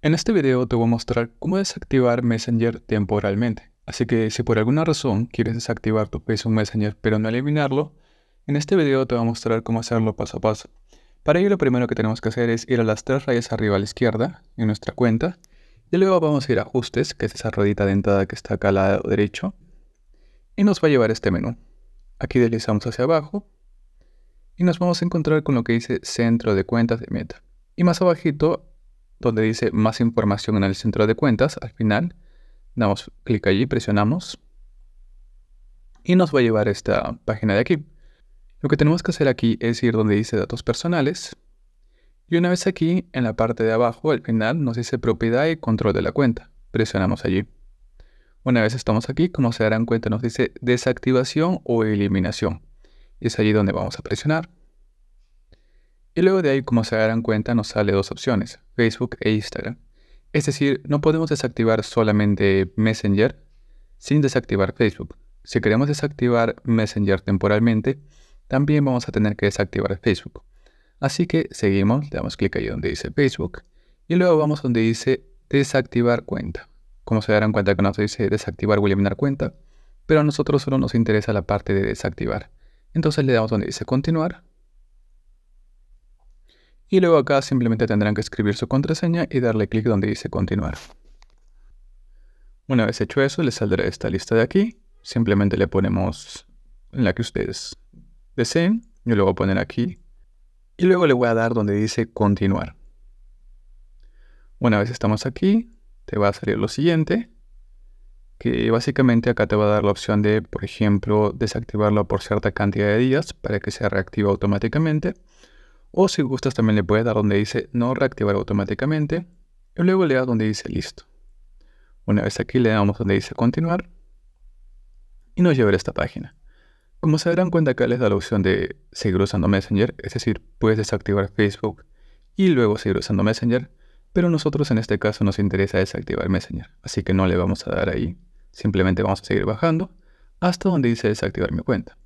En este video te voy a mostrar cómo desactivar Messenger temporalmente. Así que si por alguna razón quieres desactivar tu peso Messenger pero no eliminarlo, en este video te voy a mostrar cómo hacerlo paso a paso. Para ello lo primero que tenemos que hacer es ir a las tres rayas arriba a la izquierda en nuestra cuenta y luego vamos a ir a ajustes, que es esa ruedita dentada que está acá al lado derecho y nos va a llevar este menú. Aquí deslizamos hacia abajo y nos vamos a encontrar con lo que dice centro de cuentas de meta. Y más abajito donde dice más información en el centro de cuentas. Al final, damos clic allí, presionamos y nos va a llevar a esta página de aquí. Lo que tenemos que hacer aquí es ir donde dice datos personales y una vez aquí, en la parte de abajo, al final, nos dice propiedad y control de la cuenta. Presionamos allí. Una vez estamos aquí, como se darán cuenta, nos dice desactivación o eliminación. es allí donde vamos a presionar. Y luego de ahí, como se darán cuenta, nos sale dos opciones, Facebook e Instagram. Es decir, no podemos desactivar solamente Messenger sin desactivar Facebook. Si queremos desactivar Messenger temporalmente, también vamos a tener que desactivar Facebook. Así que seguimos, le damos clic ahí donde dice Facebook y luego vamos donde dice desactivar cuenta. Como se darán cuenta que se dice desactivar o eliminar cuenta, pero a nosotros solo nos interesa la parte de desactivar. Entonces le damos donde dice continuar y luego acá simplemente tendrán que escribir su contraseña y darle clic donde dice continuar. Una vez hecho eso, les saldrá esta lista de aquí. Simplemente le ponemos en la que ustedes deseen. Yo lo voy a poner aquí. Y luego le voy a dar donde dice continuar. Una vez estamos aquí, te va a salir lo siguiente. Que básicamente acá te va a dar la opción de, por ejemplo, desactivarlo por cierta cantidad de días para que se reactive automáticamente. O si gustas también le puedes dar donde dice no reactivar automáticamente y luego le da donde dice listo. Una vez aquí le damos donde dice continuar y nos llevará a esta página. Como se darán cuenta acá les da la opción de seguir usando Messenger, es decir, puedes desactivar Facebook y luego seguir usando Messenger, pero nosotros en este caso nos interesa desactivar Messenger, así que no le vamos a dar ahí, simplemente vamos a seguir bajando hasta donde dice desactivar mi cuenta.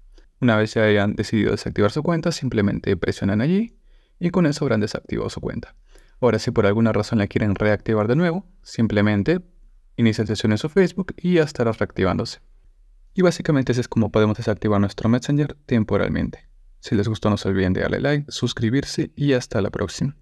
Una vez ya hayan decidido desactivar su cuenta, simplemente presionan allí y con eso habrán desactivado su cuenta. Ahora, si por alguna razón la quieren reactivar de nuevo, simplemente inician sesión en su Facebook y ya estará reactivándose. Y básicamente ese es como podemos desactivar nuestro Messenger temporalmente. Si les gustó no se olviden de darle like, suscribirse y hasta la próxima.